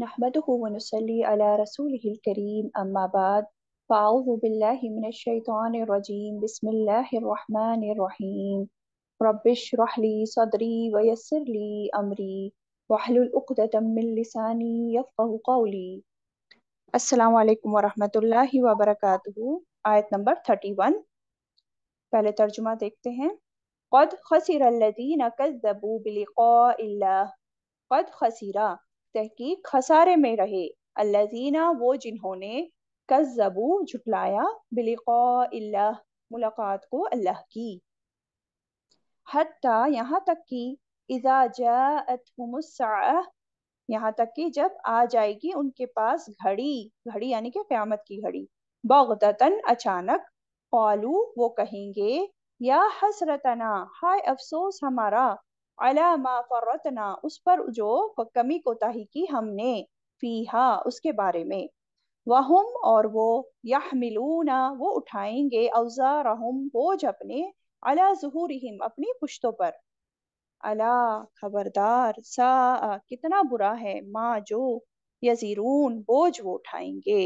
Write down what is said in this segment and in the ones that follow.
نحمده ونصلي على رسوله الكريم أما بعد فأعوذ بالله من الشيطان الرجيم بسم الله الرحمن الرحيم رب اشرح لي صدري ويسر لي أمري واحلل عقدة من لساني يفقه قولي السلام عليكم ورحمة الله وبركاته آية نمبر 31 पहले ترجمہ دیکھتے ہیں قد خسر الذين كذبوا بلقاء الله قد خسر तहकीक खसारे में रहे अल्लाजीना वो जिन्होंने कज़बू झुटलाया बिलिका अल्लाह मुलाकात को अल्लाह की हत्ता यहाँ तक कि इजा जातहुमुस्साह यहाँ तक कि जब आ जाएगी उनके पास घड़ी घड़ी यानी कि क्यामत की घड़ी बगदतन अचानक कौलू वो कहेंगे या हसरतना हाय अफसोस हमारा अला मा फरतना उस पर जो कमी कोताही की हमने फीहा उसके बारे में वहम और वो यह मिलूना वो उठाएंगे अवजा रहम बोझ अपने अला जहूर अपनी पुश्तों पर अला खबरदार सा कितना बुरा है माँ जो यजीरून बोझ वो उठाएंगे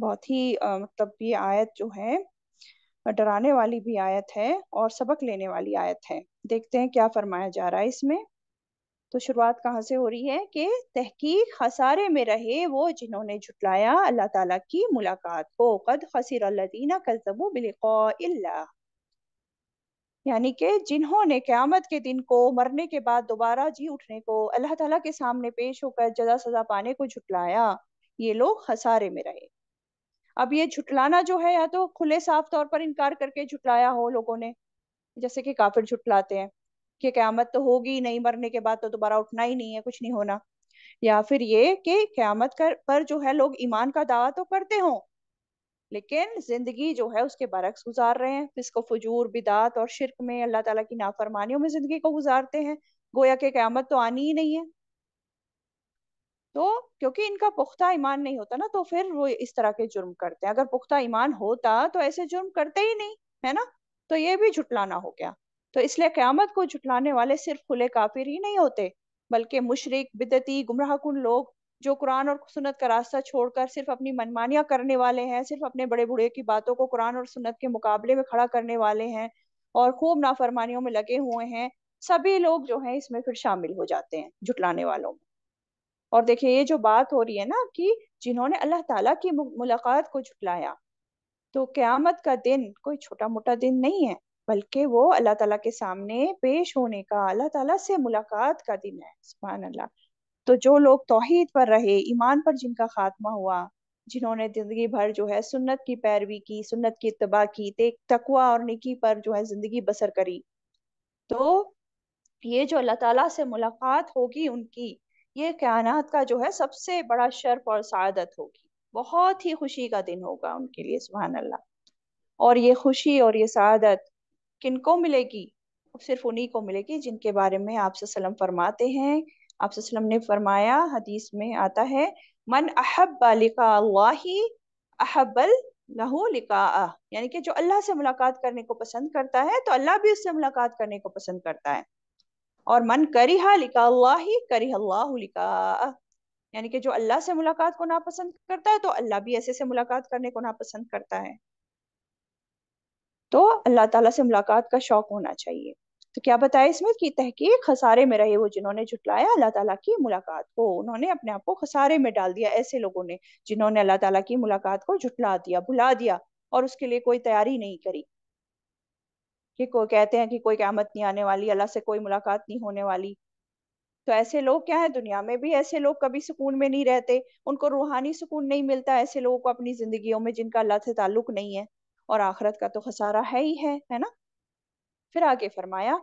बहुत ही मतलब ये आयत जो है डराने वाली भी आयत है और सबक लेने वाली आयत है देखते हैं क्या फरमाया जा रहा है इसमें तो शुरुआत कहाँ से हो रही है कि तहकीक हसारे में रहे वो जिन्होंने झुटलाया अल्लाह ताला की मुलाकात को कद खसीर अल्लादीना कजबू बिल्ला यानी कि जिन्होंने क्यामत के दिन को मरने के बाद दोबारा जी उठने को अल्लाह ताला के सामने पेश होकर जजा सजा पाने को झुटलाया ये लोग हसारे में रहे अब ये झुटलाना जो है या तो खुले साफ तौर पर इनकार करके झुटलाया हो लोगों ने जैसे कि काफिर झुटलाते हैं कि क्यामत तो होगी नहीं मरने के बाद तो दोबारा उठना ही नहीं है कुछ नहीं होना या फिर ये कि क्यामत कर, पर जो है लोग ईमान का दावा तो करते हों लेकिन जिंदगी जो है उसके बरक्स गुजार रहे हैं इसको फजूर बिदात और शिरक में अल्लाह ताला की नाफरमानियों में जिंदगी को गुजारते हैं गोया के क्यामत तो आनी ही नहीं है तो क्योंकि इनका पुख्ता ईमान नहीं होता ना तो फिर वो इस तरह के जुर्म करते हैं अगर पुख्ता ईमान होता तो ऐसे जुर्म करते ही नहीं है ना तो ये भी झुटलाना हो गया तो इसलिए क्यामत को झुटलाने वाले सिर्फ खुले काफिर ही नहीं होते बल्कि मुशरक बिदती गुमराह लोग जो कुरान और सुन्नत का रास्ता छोड़कर सिर्फ अपनी मनमानियां करने वाले हैं सिर्फ अपने बड़े बूढ़े की बातों को कुरान और सुन्नत के मुकाबले में खड़ा करने वाले हैं और खूब नाफरमानियों में लगे हुए हैं सभी लोग जो हैं इसमें फिर शामिल हो जाते हैं जुटलाने वालों में और देखिए ये जो बात हो रही है ना कि जिन्होंने अल्लाह ताला की मुलाकात को झुटलाया तो क़यामत का दिन कोई छोटा मोटा दिन नहीं है बल्कि वो अल्लाह ताला के सामने पेश होने का अल्लाह ताला से मुलाकात का दिन है सुबहान अल्लाह तो जो लोग तोहहीद पर रहे ईमान पर जिनका खात्मा हुआ जिन्होंने जिंदगी भर जो है सुन्नत की पैरवी की सुन्नत की इतबा की तकवा और निकी पर जो है जिंदगी बसर करी तो ये जो अल्लाह ताला से मुलाकात होगी उनकी ये कायनात का जो है सबसे बड़ा शर्फ और सआदत होगी बहुत ही खुशी का दिन होगा उनके लिए सुबहान अल्लाह और ये खुशी और ये किन किनको मिलेगी सिर्फ उन्हीं को मिलेगी जिनके बारे में आप फरमाते हैं आप ने फरमाया हदीस में आता है मन अहब लिका अल्लाह अहबल लहू लिका यानी कि जो अल्लाह से मुलाकात करने को पसंद करता है तो अल्लाह भी उससे मुलाकात करने को पसंद करता है और मन करिहा लिका अल्लाह ही करी अल्लाह यानी कि जो अल्लाह से मुलाकात को नापसंद करता है तो अल्लाह भी ऐसे से मुलाकात करने को नापसंद करता है तो अल्लाह ताला से मुलाकात का शौक होना चाहिए तो क्या बताया इसमें कि तहकीक खसारे में रहे वो जिन्होंने झुटलाया अल्लाह ताला की मुलाकात को उन्होंने अपने आप को खसारे में डाल दिया ऐसे लोगों ने जिन्होंने अल्लाह ताला की मुलाकात को झुटला दिया भुला दिया और उसके लिए कोई तैयारी नहीं करी कि को कहते हैं कि कोई क्यामत नहीं आने वाली अल्लाह से कोई मुलाकात नहीं होने वाली तो ऐसे लोग क्या है दुनिया में भी ऐसे लोग कभी सुकून में नहीं रहते उनको रूहानी सुकून नहीं मिलता ऐसे लोगों को अपनी जिंदगी में जिनका अल्लाह से ताल्लुक नहीं है और आखरत का तो खसारा है ही है है ना फिर आगे फरमाया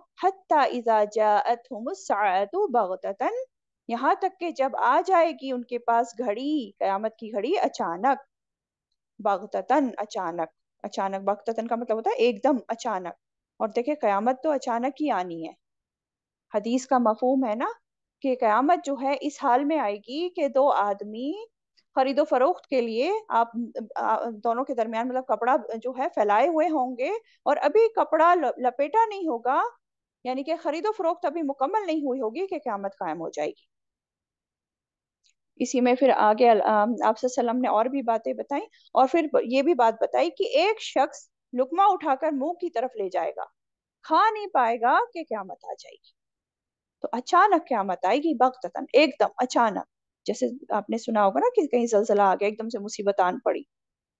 यहाँ तक के जब आ जाएगी उनके पास घड़ी क्यामत की घड़ी अचानक बागतन अचानक अचानक बागतन का मतलब होता है एकदम अचानक और देखिए क़यामत तो अचानक ही आनी है हदीस का मफहम है ना कि क़यामत जो है इस हाल में आएगी कि दो आदमी खरीदो फरोख्त के लिए आप दोनों के दरमियान मतलब कपड़ा जो है फैलाए हुए होंगे और अभी कपड़ा लपेटा नहीं होगा यानी कि खरीदो फरोख्त अभी मुकम्मल नहीं हुई होगी कि क्यामत कायम हो जाएगी इसी में फिर आगे आप ने और भी बातें बताई और फिर ये भी बात बताई कि एक शख्स लुकमा उठाकर मुंह की तरफ ले जाएगा खा नहीं पाएगा कि क्यामत आ जाएगी तो अचानक क्यामत आएगी बख्तन एकदम अचानक जैसे आपने सुना होगा ना कि कहीं जलजला आ गया एकदम से मुसीबत आन पड़ी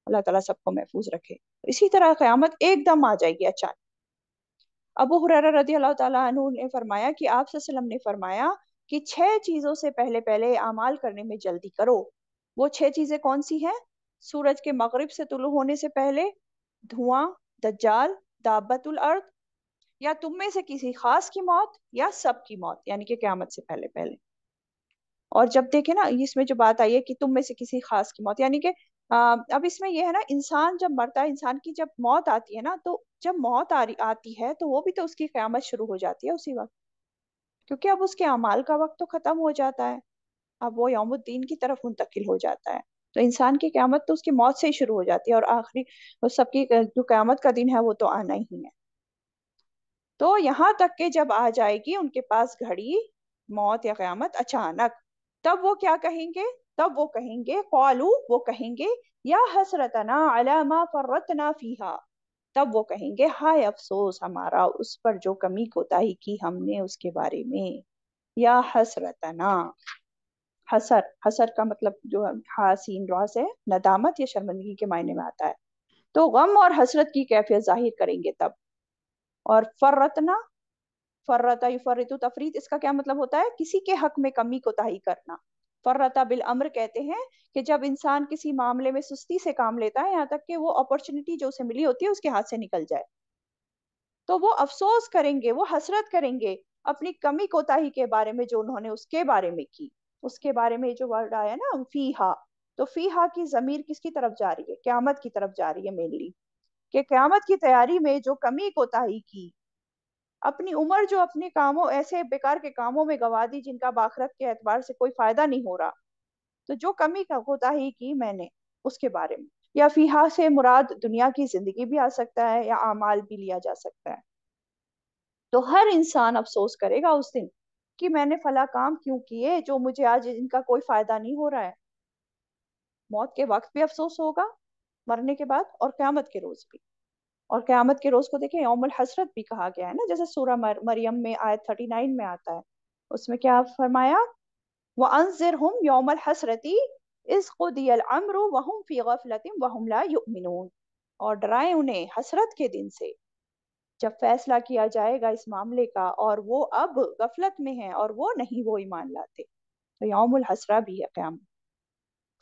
अल्लाह ताला सबको महफूज रखे इसी तरह क्यामत एकदम आ जाएगी अचानक अबू हुर रजी अल्लाह तु ने फरमाया कि आप ने फरमाया कि छह चीजों से पहले पहले अमाल करने में जल्दी करो वो छह चीजें कौन सी हैं सूरज के मगरब से तुलू होने से पहले धुआं दज्जाल दाबतुल अर्थ या तुम में से किसी खास की मौत या सब की मौत यानी कि क्यामत से पहले पहले और जब देखे ना इसमें जो बात आई है कि तुम में से किसी खास की मौत यानी कि अब इसमें यह है ना इंसान जब मरता है इंसान की जब मौत आती है ना तो जब मौत आ रही आती है तो वो भी तो उसकी क्यामत शुरू हो जाती है उसी वक्त क्योंकि अब उसके अमाल का वक्त तो खत्म हो जाता है अब वो यौमुद्दीन की तरफ मुंतकिल हो जाता है तो इंसान की क्यामत तो उसकी मौत से ही शुरू हो जाती है और आखिरी सबकी जो क्यामत का दिन है वो तो आना ही है तो यहाँ तक के जब आ जाएगी उनके पास घड़ी मौत या क्यामत अचानक तब वो क्या कहेंगे तब वो कहेंगे कौलू वो कहेंगे या हसरतना अलामा फर्रतना फीहा तब वो कहेंगे हाय अफसोस हमारा उस पर जो कमी कोताही की हमने उसके बारे में या हसरतना हसर हसर का मतलब जो हासीन रॉ है नदामत या शर्मंदगी के मायने में आता है तो गम और हसरत की कैफियत जाहिर करेंगे तब और फर्रतना फर्रता युफरतु तफरीत इसका क्या मतलब होता है किसी के हक में कमी कोताही करना फर्रता बिल अम्र कहते हैं कि जब इंसान किसी मामले में सुस्ती से काम लेता है यहाँ तक कि वो अपॉर्चुनिटी जो उसे मिली होती है उसके हाथ से निकल जाए तो वो अफसोस करेंगे वो हसरत करेंगे अपनी कमी कोताही के बारे में जो उन्होंने उसके बारे में की उसके बारे में जो वर्ड आया ना फीहा तो फीहा की जमीर किसकी तरफ जा रही है क्यामत की तरफ जा रही है मेनली कि क्यामत की तैयारी में जो कमी कोताही की अपनी उम्र जो अपने कामों ऐसे बेकार के कामों में गवा दी जिनका बाखरत के एतबार से कोई फायदा नहीं हो रहा तो जो कमी का कोताही की मैंने उसके बारे में या फीहा से मुराद दुनिया की जिंदगी भी आ सकता है या अमाल भी लिया जा सकता है तो हर इंसान अफसोस करेगा उस दिन कि मैंने फला काम क्यों किए जो मुझे आज इनका कोई फायदा नहीं हो रहा है मौत के वक्त भी अफसोस होगा मरने के बाद और क्यामत के रोज भी और क्यामत के रोज को देखें यौमुल हसरत भी कहा गया है ना जैसे सूरह मर, मरियम में आयत थर्टी नाइन में आता है उसमें क्या फरमाया वह अंजर हम यौमल हसरती इस खुदियल अमरू वहम फी गफलतिम वहमला और डराए उन्हें हसरत के दिन से जब फैसला किया जाएगा इस मामले का और वो अब गफलत में है और वो नहीं वो ईमान लाते तो यौमुल हसरा भी है क्याम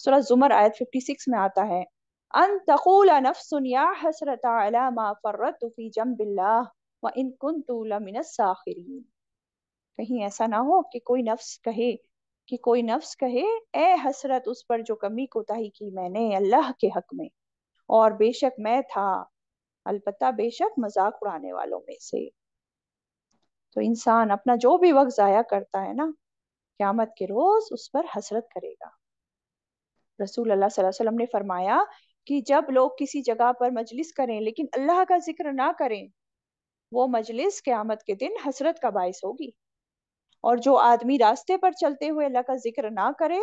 सूरह जुमर आयत 56 में आता है अन तकूल नफ्सन या हसरत अला मा फरत फी जंबिल्लाह व इन कुंतु लमिन साखिरीन कहीं ऐसा ना हो कि कोई नफ्स कहे कि कोई नफ्स कहे ए हसरत उस पर जो कमी कोताही की मैंने अल्लाह के हक में और बेशक मैं था अलबत्ता बेशक मजाक उड़ाने वालों में से तो इंसान अपना जो भी वक्त जाया करता है ना क्यामत के रोज उस पर हसरत करेगा रसूल अल्लाह सल्लल्लाहु अलैहि वसल्लम ने फरमाया कि जब लोग किसी जगह पर मजलिस करें लेकिन अल्लाह का जिक्र ना करें वो मजलिस क्यामत के दिन हसरत का बायस होगी और जो आदमी रास्ते पर चलते हुए अल्लाह का जिक्र ना करे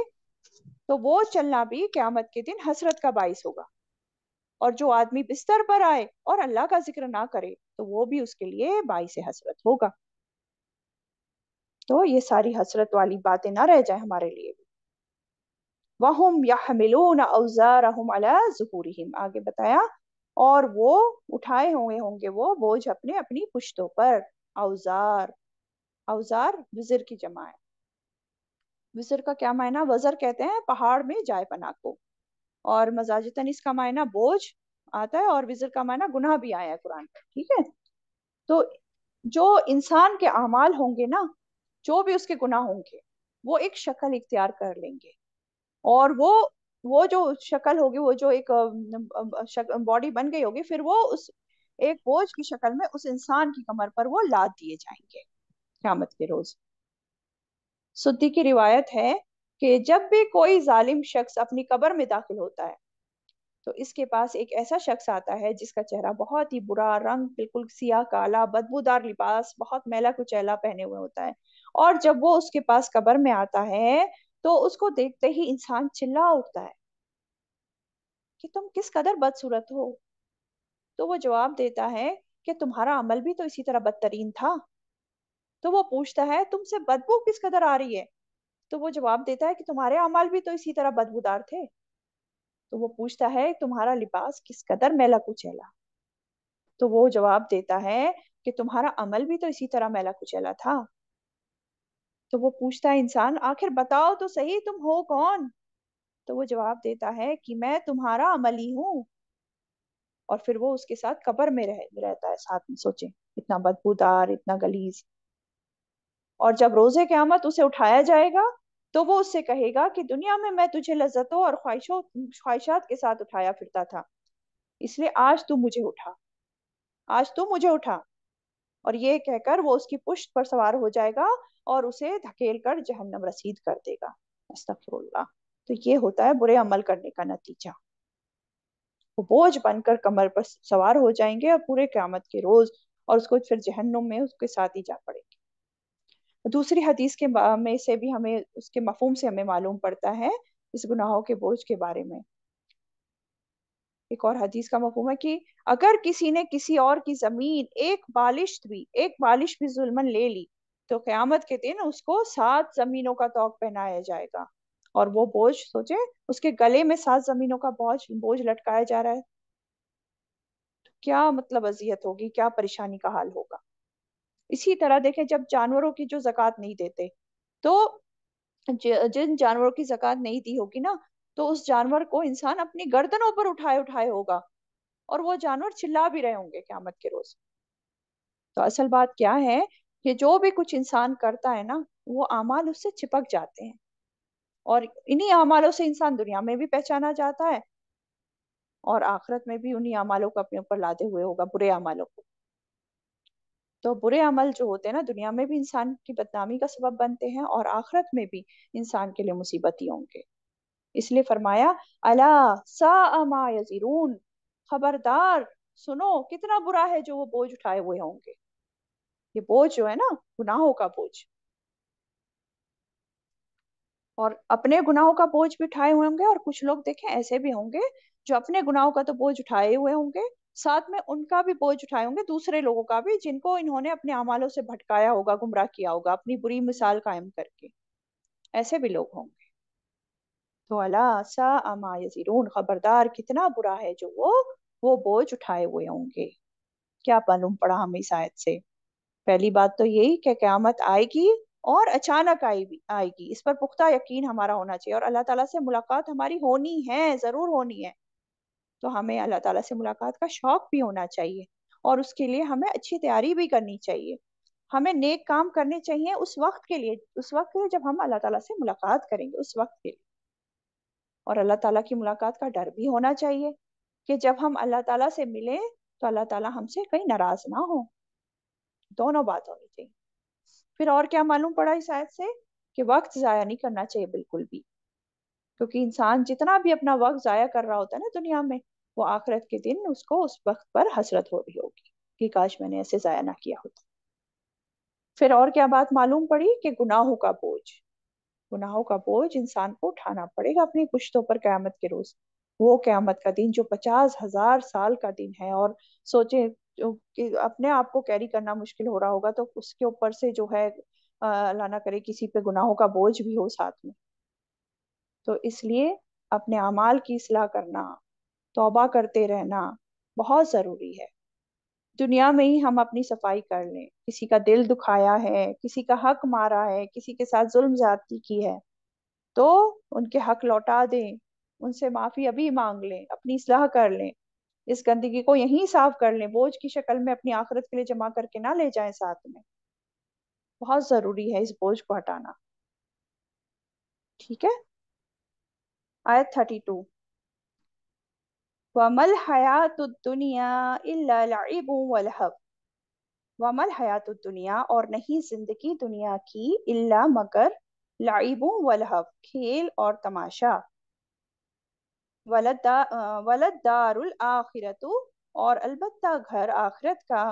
तो वो चलना भी क्यामत के दिन हसरत का बायस होगा और जो आदमी बिस्तर पर आए और अल्लाह का जिक्र ना करे तो वो भी उसके लिए बाई से हसरत होगा तो ये सारी हसरत वाली बातें ना रह जाए हमारे लिए भी वहम या हमिलोन अवजारहम अला जहूरिहिम आगे बताया और वो उठाए हुए होंगे वो बोझ अपने अपनी पुश्तों पर अवजार अवजार विजर की जमा है विजर का क्या मायना वजर कहते हैं पहाड़ में जाए पना को और मजाज तनिस का मायना बोझ आता है और विजर का मायना गुनाह भी आया है कुरान ठीक है तो जो इंसान के अमाल होंगे ना जो भी उसके गुनाह होंगे वो एक शक्ल इख्तियार कर लेंगे और वो वो जो शक्ल होगी वो जो एक बॉडी बन गई होगी फिर वो उस एक बोझ की शक्ल में उस इंसान की कमर पर वो लाद दिए जाएंगे क्यामत के रोज सुद्दी की रिवायत है कि जब भी कोई जालिम शख्स अपनी कब्र में दाखिल होता है तो इसके पास एक ऐसा शख्स आता है जिसका चेहरा बहुत ही बुरा रंग बिल्कुल सियाह काला बदबूदार लिबास बहुत मैला कुचैला पहने हुए होता है और जब वो उसके पास कब्र में आता है तो उसको देखते ही इंसान चिल्ला उठता है कि तुम किस कदर बदसूरत हो तो वो जवाब देता है कि तुम्हारा अमल भी तो इसी तरह बदतरीन था तो वो पूछता है तुमसे बदबू किस कदर आ रही है तो वो जवाब देता है कि तुम्हारे अमाल भी तो इसी तरह बदबूदार थे तो वो पूछता है तुम्हारा लिबास किस कदर मैला कुचैला तो वो जवाब देता है कि तुम्हारा अमल भी तो इसी तरह मैला कुचैला था तो वो पूछता है इंसान आखिर बताओ तो सही तुम हो कौन तो वो जवाब देता है कि मैं तुम्हारा अमली हूं और फिर वो उसके साथ कबर में रह, रहता है साथ में सोचे इतना बदबूदार इतना गलीज और जब रोजे क्यामत उसे उठाया जाएगा तो वो उससे कहेगा कि दुनिया में मैं तुझे लज्जतों और ख्वाहिशों ख्वाहिशात के साथ उठाया फिरता था इसलिए आज तू मुझे उठा आज तू मुझे उठा और ये कहकर वो उसकी पुष्ट पर सवार हो जाएगा और उसे धकेल कर जहन्नम रसीद कर देगा तो ये होता है बुरे अमल करने का नतीजा वो बोझ बनकर कमर पर सवार हो जाएंगे और पूरे क्यामत के रोज और उसको फिर जहन्नुम में उसके साथ ही जा पड़ेंगे दूसरी हदीस के में से भी हमें उसके मफहम से हमें मालूम पड़ता है इस गुनाहों के बोझ के बारे में एक और हदीस का मफहम है कि अगर किसी ने किसी और की जमीन एक बालिश भी एक बालिश भी जुल्मन ले ली तो क्यामत के दिन उसको सात जमीनों का तोक पहनाया जाएगा और वो बोझ सोचे उसके गले में सात जमीनों का बोझ बोझ लटकाया जा रहा है तो क्या मतलब अजियत होगी क्या परेशानी का हाल होगा इसी तरह देखें जब जानवरों की जो जक़ात नहीं देते तो ज, जिन जानवरों की जक़ात नहीं दी होगी ना तो उस जानवर को इंसान अपनी गर्दनों पर उठाए उठाए होगा और वो जानवर चिल्ला भी रहे होंगे क्यामत के रोज तो असल बात क्या है कि जो भी कुछ इंसान करता है ना वो अमाल उससे चिपक जाते हैं और इन्हीं अमालों से इंसान दुनिया में भी पहचाना जाता है और आखिरत में भी उन्हीं अमालों को अपने ऊपर लादे हुए होगा बुरे अमालों को तो बुरे अमल जो होते हैं ना दुनिया में भी इंसान की बदनामी का सबब बनते हैं और आखरत में भी इंसान के लिए मुसीबत ही होंगे इसलिए फरमाया अला सा खबरदार सुनो कितना बुरा है जो वो बोझ उठाए हुए होंगे ये बोझ जो है ना गुनाहों का बोझ और अपने गुनाहों का बोझ भी उठाए हुए होंगे और कुछ लोग देखें ऐसे भी होंगे जो अपने गुनाहों का तो बोझ उठाए हुए होंगे साथ में उनका भी बोझ उठाए होंगे दूसरे लोगों का भी जिनको इन्होंने अपने अमालों से भटकाया होगा गुमराह किया होगा अपनी बुरी मिसाल कायम करके ऐसे भी लोग होंगे तो अला खबरदार कितना बुरा है जो वो वो बोझ उठाए हुए होंगे क्या मालूम पड़ा हमें शायद से पहली बात तो यही कि क्यामत आएगी और अचानक आएगी आएगी इस पर पुख्ता यकीन हमारा होना चाहिए और अल्लाह ताला से मुलाकात हमारी होनी है जरूर होनी है तो हमें अल्लाह ताला से मुलाकात का शौक भी होना चाहिए और उसके लिए हमें अच्छी तैयारी भी करनी चाहिए हमें नेक काम करने चाहिए उस वक्त के लिए उस वक्त के लिए जब हम अल्लाह ताला से मुलाकात करेंगे उस वक्त के लिए और अल्लाह ताला की मुलाकात का डर भी होना चाहिए कि जब हम अल्लाह ताला से मिले तो अल्लाह ताला हमसे कहीं नाराज ना हो दोनों बात होनी चाहिए फिर और क्या मालूम पड़ा इस आयत से कि वक्त ज़ाया नहीं करना चाहिए बिल्कुल भी क्योंकि इंसान जितना भी अपना वक्त ज़ाया कर रहा होता है ना दुनिया में वो आखिरत के दिन उसको उस वक्त पर हसरत हो रही होगी कि काश मैंने ऐसे ज़ाया ना किया होता फिर और क्या बात मालूम पड़ी कि गुनाहों का बोझ गुनाहों का बोझ इंसान को उठाना पड़ेगा अपनी पुश्तों पर क्यामत के रोज़ वो क्यामत का दिन जो पचास हजार साल का दिन है और सोचे कि अपने आप को कैरी करना मुश्किल हो रहा होगा तो उसके ऊपर से जो है अल्लाह करे किसी पे गुनाहों का बोझ भी हो साथ में तो इसलिए अपने अमाल की इसलाह करना तौबा करते रहना बहुत ज़रूरी है। दुनिया में ही हम अपनी सफाई कर लें, किसी का दिल दुखाया है, किसी का हक मारा है, किसी के साथ ज़ुल्म-ज़्यादती की है, तो उनके हक लौटा दें, उनसे माफ़ी अभी मांग लें, अपनी इसलाह कर लें। इस गंदगी को यहीं साफ़ कर लें, बोझ की शक्ल में अपनी आख़िरत के लिए जमा करके ना ले जाएं साथ में। बहुत ज़रूरी है इस बोझ को हटाना। ठीक है? आयत थर्टी टू वमल हयात दुनिया इलाब वमल हयात दुनिया और नहीं जिंदगी दुनिया की इल्ला मगर लाइब वलहब खेल और तमाशा वलद वलद और अलबत्ता घर आखिरत का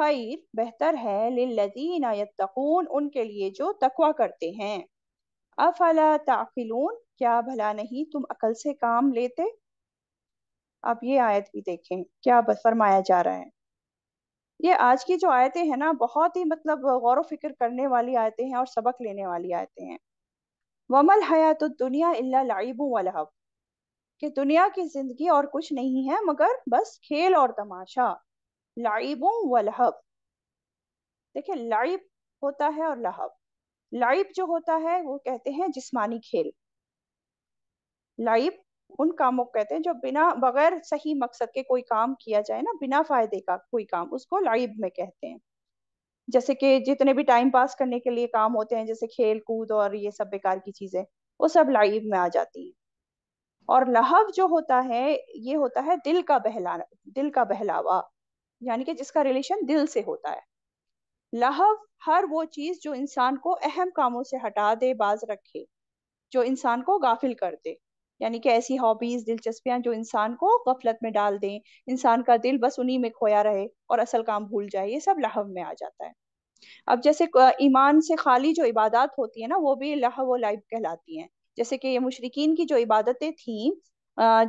खैर बेहतर है लिल्लदीन यत्तकून उनके लिए जो तकवा करते हैं अफला ताफिलून क्या भला नहीं तुम अकल से काम लेते आप ये आयत भी देखें क्या फरमाया जा रहा है ये आज की जो आयतें हैं ना बहुत ही मतलब गौर फिक्र करने वाली आयतें हैं और सबक लेने वाली आयतें हैं वमल हया तो दुनिया इल्ला लाइबू वलहब कि दुनिया की जिंदगी और कुछ नहीं है मगर बस खेल और तमाशा लाइबू वलहब देखिए लाइब होता है और लहब लाइब जो होता है वो कहते हैं जिस्मानी खेल लाइब उन कामों को कहते हैं जो बिना बगैर सही मकसद के कोई काम किया जाए ना बिना फायदे का कोई काम उसको लाइब में कहते हैं जैसे कि जितने भी टाइम पास करने के लिए काम होते हैं जैसे खेल कूद और ये सब बेकार की चीजें वो सब लाइब में आ जाती है और लहव जो होता है ये होता है दिल का बहलाना दिल का बहलावा यानी कि जिसका रिलेशन दिल से होता है लहव हर वो चीज जो इंसान को अहम कामों से हटा दे बाज रखे जो इंसान को गाफिल कर दे यानी कि ऐसी हॉबीज दिलचस्पियां जो इंसान को गफलत में डाल दें इंसान का दिल बस उन्हीं में खोया रहे और असल काम भूल जाए ये सब लहव में आ जाता है अब जैसे ईमान से खाली जो इबादत होती है ना वो भी लहव लाइब कहलाती हैं जैसे कि ये मुशरकिन की जो इबादतें थीं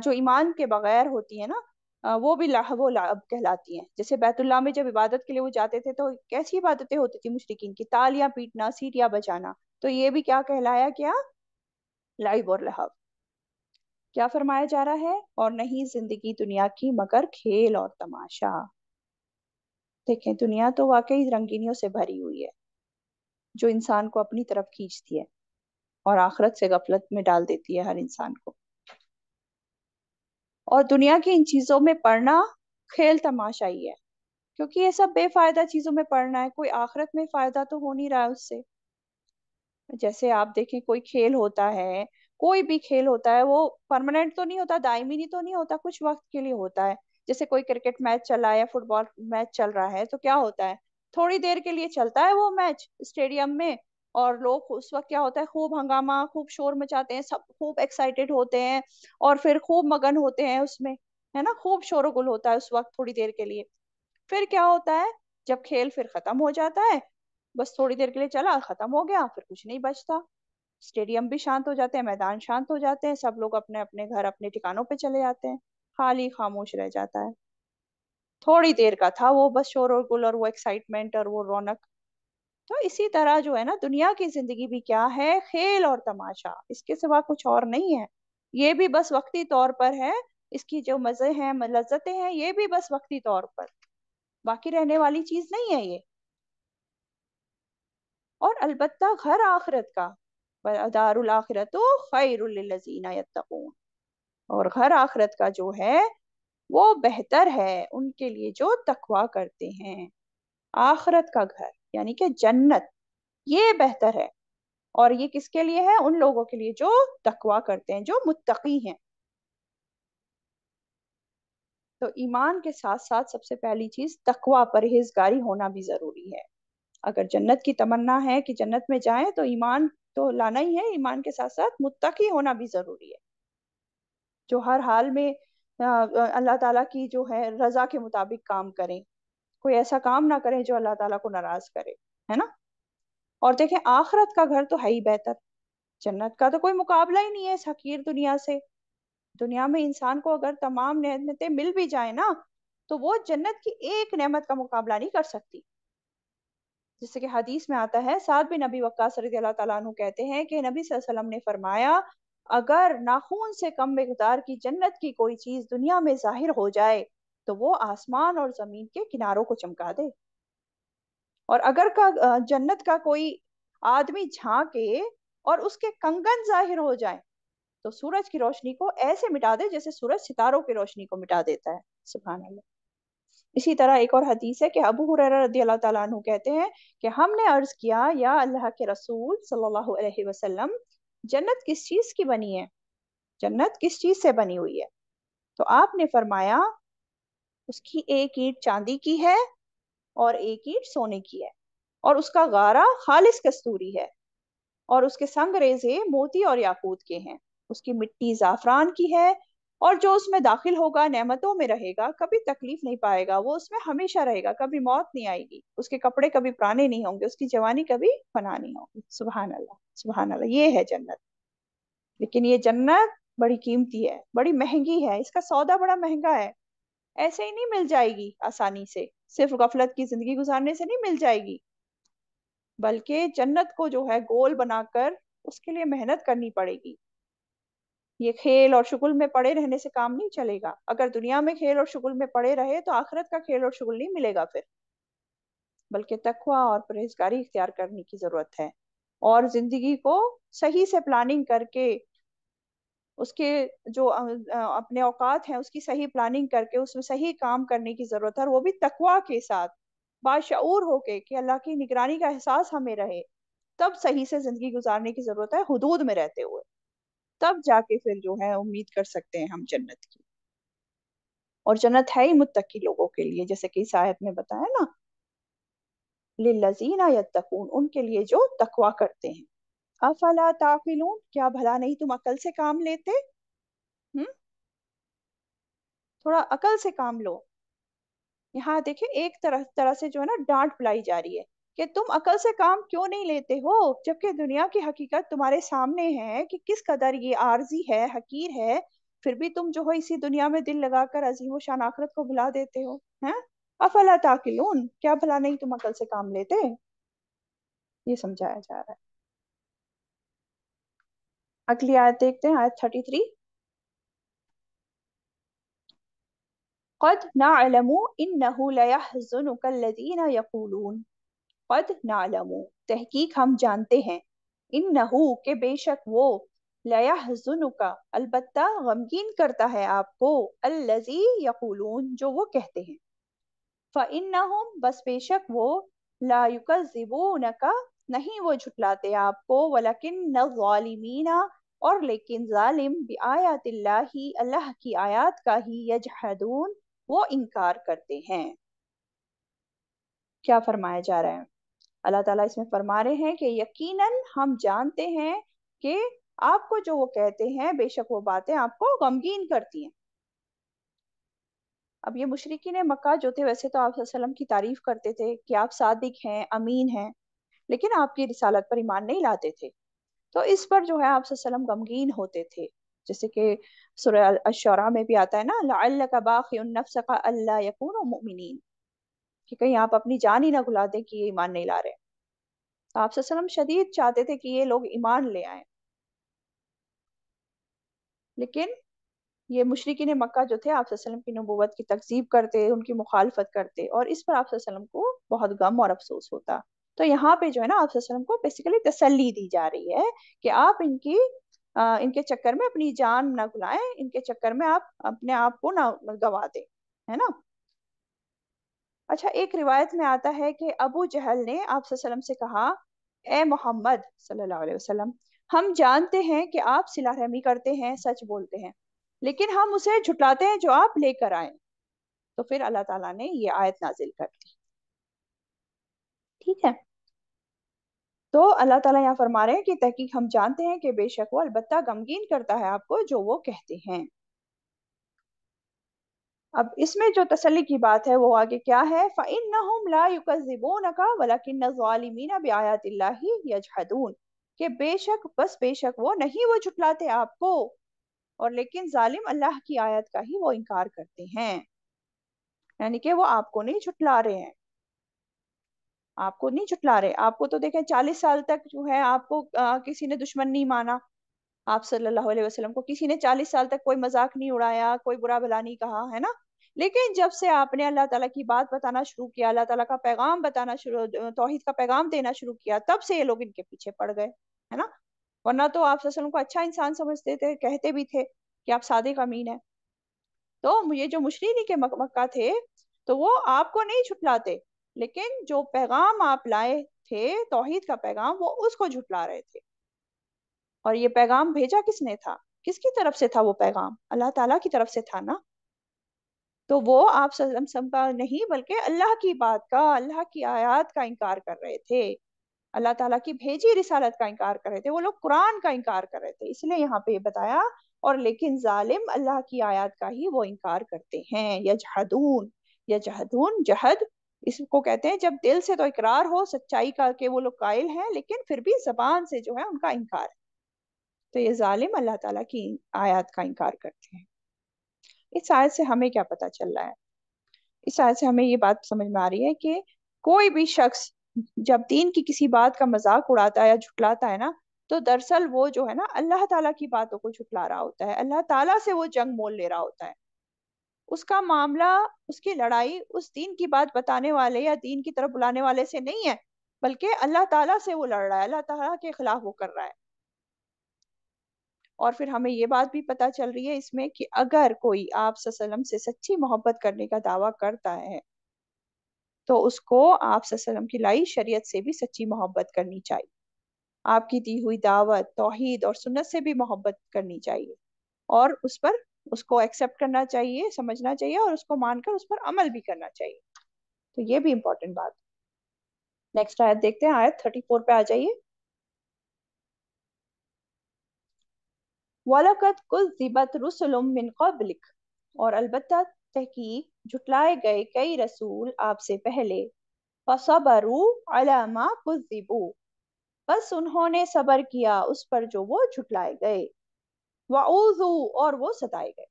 जो ईमान के बगैर होती है ना वो भी लाहब लाभ कहलाती हैं जैसे बैतुल्ला में जब इबादत के लिए वो जाते थे तो कैसी इबादतें होती थी मुशरकिन की तालियां पीटना सीटियां बजाना तो ये भी क्या कहलाया क्या लाइब और लहब क्या फरमाया जा रहा है और नहीं जिंदगी दुनिया की मगर खेल और तमाशा देखें दुनिया तो वाकई रंगीनियों से भरी हुई है जो इंसान को अपनी तरफ खींचती है और आखरत से गफलत में डाल देती है हर इंसान को और दुनिया की इन चीजों में पढ़ना खेल तमाशा ही है क्योंकि ये सब बेफायदा चीजों में पढ़ना है कोई आखरत में फायदा तो हो नहीं रहा है उससे जैसे आप देखें कोई खेल होता है कोई भी खेल होता है वो परमानेंट तो नहीं होता नहीं तो नहीं होता कुछ वक्त के लिए होता है जैसे कोई क्रिकेट मैच चला या फुटबॉल मैच चल रहा है तो क्या होता है थोड़ी देर के लिए चलता है वो मैच स्टेडियम में और लोग उस वक्त क्या होता है खूब हंगामा खूब शोर मचाते हैं सब खूब एक्साइटेड होते हैं और फिर खूब मगन होते हैं उसमें है ना खूब शोरगुल होता है उस वक्त थोड़ी देर के लिए फिर क्या होता है जब खेल फिर खत्म हो जाता है बस थोड़ी देर के लिए चला खत्म हो गया फिर कुछ नहीं बचता स्टेडियम भी शांत हो जाते हैं मैदान शांत हो जाते हैं सब लोग अपने अपने घर अपने ठिकानों पे चले जाते हैं खाली खामोश रह जाता है थोड़ी देर का था वो बस शोर और गुल और वो एक्साइटमेंट और वो रौनक तो इसी तरह जो है ना दुनिया की जिंदगी भी क्या है खेल और तमाशा इसके सिवा कुछ और नहीं है ये भी बस वक्ती तौर पर है इसकी जो मजे हैं लज्जतें हैं ये भी बस वक्ती तौर पर बाकी रहने वाली चीज नहीं है ये और अलबत्ता घर आखरत का दारुल आखिरत खैर खैरजीना और घर आखिरत का जो है वो बेहतर है उनके लिए जो तकवा करते हैं आखरत का घर यानी कि जन्नत ये बेहतर है और ये किसके लिए है उन लोगों के लिए जो तकवा करते हैं जो मुत्तकी हैं तो ईमान के साथ साथ सबसे पहली चीज तकवा परहेजगारी होना भी जरूरी है अगर जन्नत की तमन्ना है कि जन्नत में जाएं तो ईमान तो लाना ही है ईमान के साथ साथ मुत्तकी होना भी जरूरी है जो हर हाल में अल्लाह ताला की जो है रजा के मुताबिक काम करें कोई ऐसा काम ना करें जो अल्लाह ताला को नाराज करे है ना और देखें आखरत का घर तो है ही बेहतर जन्नत का तो कोई मुकाबला ही नहीं है इस हकीर दुनिया से दुनिया में इंसान को अगर तमाम नेमतें मिल भी जाए ना तो वो जन्नत की एक नेमत का मुकाबला नहीं कर सकती जैसे कि हदीस में आता है साथ भी नबी वक्का रदी तु कहते हैं कि नबी सल्लम ने फरमाया अगर नाखून से कम मकदार की जन्नत की कोई चीज दुनिया में जाहिर हो जाए तो वो आसमान और जमीन के किनारों को चमका दे और अगर का जन्नत का कोई आदमी झांके और उसके कंगन जाहिर हो जाए तो सूरज की रोशनी को ऐसे मिटा दे जैसे सूरज सितारों की रोशनी को मिटा देता है सुबह अल्लाह इसी तरह एक और हदीस है कि अबू हुरैरा रदी अल्लाह ताला कहते हैं कि हमने अर्ज किया या अल्लाह के रसूल सल्लल्लाहु अलैहि वसल्लम जन्नत किस चीज़ की बनी है जन्नत किस चीज़ से बनी हुई है तो आपने फरमाया उसकी एक ईट चांदी की है और एक ईट सोने की है और उसका गारा खालिस कस्तूरी है और उसके संग रेजे मोती और याकूत के हैं उसकी मिट्टी ज़ाफरान की है और जो उसमें दाखिल होगा नेमतों में रहेगा कभी तकलीफ नहीं पाएगा वो उसमें हमेशा रहेगा कभी मौत नहीं आएगी उसके कपड़े कभी पुराने नहीं होंगे उसकी जवानी कभी फना नहीं होगी सुबह अल्लाह सुबह अल्लाह ये है जन्नत लेकिन ये जन्नत बड़ी कीमती है बड़ी महंगी है इसका सौदा बड़ा महंगा है ऐसे ही नहीं मिल जाएगी आसानी से सिर्फ गफलत की जिंदगी गुजारने से नहीं मिल जाएगी बल्कि जन्नत को जो है गोल बनाकर उसके लिए मेहनत करनी पड़ेगी ये खेल और शुगुल में पड़े रहने से काम नहीं चलेगा अगर दुनिया में खेल और शुगुल में पड़े रहे तो आखिरत का खेल और शुगुल नहीं मिलेगा फिर बल्कि तकवा और परहेजगारी इख्तियार करने की जरूरत है और जिंदगी को सही से प्लानिंग करके उसके जो अपने औकात हैं उसकी सही प्लानिंग करके उसमें सही काम करने की ज़रूरत है और वो भी तकवा के साथ बाशूर होके कि अल्लाह की निगरानी का एहसास हमें रहे तब सही से ज़िंदगी गुजारने की ज़रूरत है हदूद में रहते हुए तब जाके फिर जो है उम्मीद कर सकते हैं हम जन्नत की और जन्नत है ही मुत्तकी लोगों के लिए जैसे कि शायद ने बताया ना लिल्लजीना यत्तकून उनके लिए जो तकवा करते हैं अफला ताकिलून क्या भला नहीं तुम अकल से काम लेते हम्म थोड़ा अकल से काम लो यहाँ देखे एक तरह तरह से जो है ना डांट बुलाई जा रही है कि तुम अकल से काम क्यों नहीं लेते हो जबकि दुनिया की हकीकत तुम्हारे सामने है कि किस कदर ये आरजी है हकीर है फिर भी तुम जो हो इसी दुनिया में दिल लगाकर अजीम शान आखरत को भुला देते हो है अफला ताकिलून क्या भला नहीं तुम अकल से काम लेते ये समझाया जा रहा है अगली आयत देखते हैं आयत थर्टी थ्री قد نعلم إنه ليحزنك الذين يقولون कद नालमू तहकीक हम जानते हैं इन नहू के बेशक वो लयाहजुनुका अलबत्ता गमगीन करता है आपको अल्लजी यकूलून जो वो कहते हैं फ़ाइन बस बेशक वो लायुकज़िबूनका नहीं वो झुटलाते आपको वलकिन ज़ालिमीना और लेकिन जालिम भी आयात अल्लाह की आयात का ही यजहदून वो इनकार करते हैं क्या फरमाया जा रहा है अल्लाह ताला इसमें फरमा रहे हैं कि यकीनन हम जानते हैं कि आपको जो वो कहते हैं बेशक वो बातें आपको गमगीन करती हैं अब ये मुशरकिन मक्का जो थे वैसे तो आप की तारीफ करते थे कि आप सादिक हैं अमीन हैं लेकिन आपकी रिसालत पर ईमान नहीं लाते थे तो इस पर जो है आप गमगीन होते थे जैसे कि सुर अशरा में भी आता है ना अल्लाह का बाखी नफ्स का अल्लाह यकून मोमिन कि कहीं आप अपनी जान ही ना घुला दें कि ये ईमान नहीं ला रहे तो आप सल्लम शदीद चाहते थे कि ये लोग ईमान ले आए लेकिन ये मुशरकिन मक्का जो थे आप की नबूवत की तकजीब करते उनकी मुखालफत करते और इस पर आप को बहुत गम और अफसोस होता तो यहाँ पे जो है ना आप को बेसिकली तसल्ली दी जा रही है कि आप इनकी आ, इनके चक्कर में अपनी जान ना गुलाएं इनके चक्कर में आप अपने आप को ना गवा दें है ना अच्छा एक रिवायत में आता है कि अबू जहल ने आप से कहा ए मोहम्मद सल्लाम हम जानते हैं कि आप रहमी करते हैं सच बोलते हैं लेकिन हम उसे झुटलाते हैं जो आप लेकर आए तो फिर अल्लाह ताला ने ये आयत नाजिल कर दी ठीक है तो अल्लाह ताला यहाँ फरमा रहे हैं कि तहकीक हम जानते हैं कि बेशक वो अलबत्ता गमगीन करता है आपको जो वो कहते हैं अब इसमें जो तसली की बात है वो आगे क्या है फ़ाइन नहुम युकजिबोन बेशक बस बेशक वो नहीं वो जुटलाते आपको और लेकिन जालिम अल्लाह की आयत का ही वो इनकार करते हैं यानी कि वो आपको नहीं जुटला रहे हैं आपको नहीं जुटला रहे आपको तो देखें चालीस साल तक जो है आपको आ, किसी ने दुश्मन नहीं माना आप सल्लल्लाहु अलैहि वसल्लम को किसी ने चालीस साल तक कोई मजाक नहीं उड़ाया कोई बुरा भला नहीं कहा है ना लेकिन जब से आपने अल्लाह ताला की बात बताना शुरू किया अल्लाह ताला का पैगाम बताना शुरू तोहहीद का पैगाम देना शुरू किया तब से ये लोग इनके पीछे पड़ गए है ना वरना तो आप वसल्लम को अच्छा इंसान समझते थे कहते भी थे कि आप सादिक अमीन है तो ये जो मुशरीनी के मक, मक्का थे तो वो आपको नहीं छुटलाते लेकिन जो पैगाम आप लाए थे तोहहीद का पैगाम वो उसको झुटला रहे थे और ये पैगाम भेजा किसने था किसकी तरफ से था वो पैगाम अल्लाह ताला की तरफ से था ना तो वो आप सब का नहीं बल्कि अल्लाह की बात का अल्लाह की आयात का इनकार कर रहे थे अल्लाह ताला की भेजी रिसालत का इनकार कर रहे थे वो लोग कुरान का इनकार कर रहे थे इसलिए यहाँ पे बताया और लेकिन जालिम अल्लाह की आयात का ही वो इनकार करते हैं यजहदून यजहदून जहद इसको कहते हैं जब दिल से तो इकरार हो सच्चाई का के वो लोग कायल हैं लेकिन फिर भी जबान से जो है उनका इनकार है तो ये जालिम अल्लाह ताला की आयत का इनकार करते हैं इस आयत से हमें क्या पता चल रहा है इस आयत से हमें ये बात समझ में आ रही है कि कोई भी शख्स जब दीन की किसी बात का मजाक उड़ाता है या झुटलाता है ना तो दरअसल वो जो है ना अल्लाह ताला की बातों को झुटला रहा होता है अल्लाह ताला से वो जंग मोल ले रहा होता है उसका मामला उसकी लड़ाई उस दीन की बात बताने वाले या दीन की तरफ बुलाने वाले से नहीं है बल्कि अल्लाह ताला से वो लड़ रहा है अल्लाह ताला के खिलाफ वो कर रहा है और फिर हमें ये बात भी पता चल रही है इसमें कि अगर कोई आप ससलम से सच्ची मोहब्बत करने का दावा करता है तो उसको आप ससलम की लाई शरीयत से भी सच्ची मोहब्बत करनी चाहिए आपकी दी हुई दावत तोहहीद और सुन्नत से भी मोहब्बत करनी चाहिए और उस पर उसको एक्सेप्ट करना चाहिए समझना चाहिए और उसको मानकर उस पर अमल भी करना चाहिए तो ये भी इम्पोर्टेंट बात नेक्स्ट आयत देखते हैं आयत थर्टी फोर पे आ जाइए وَلَقَدْ كُذِّبَتْ رُسُلٌ मिन कबलिक और अलबत्ता तहकीक झुटलाए गए कई रसूल आपसे पहले फसबरू अलामा कुजिबू बस उन्होंने सबर किया उस पर जो वो झुटलाए गए वाउजू और वो सताए गए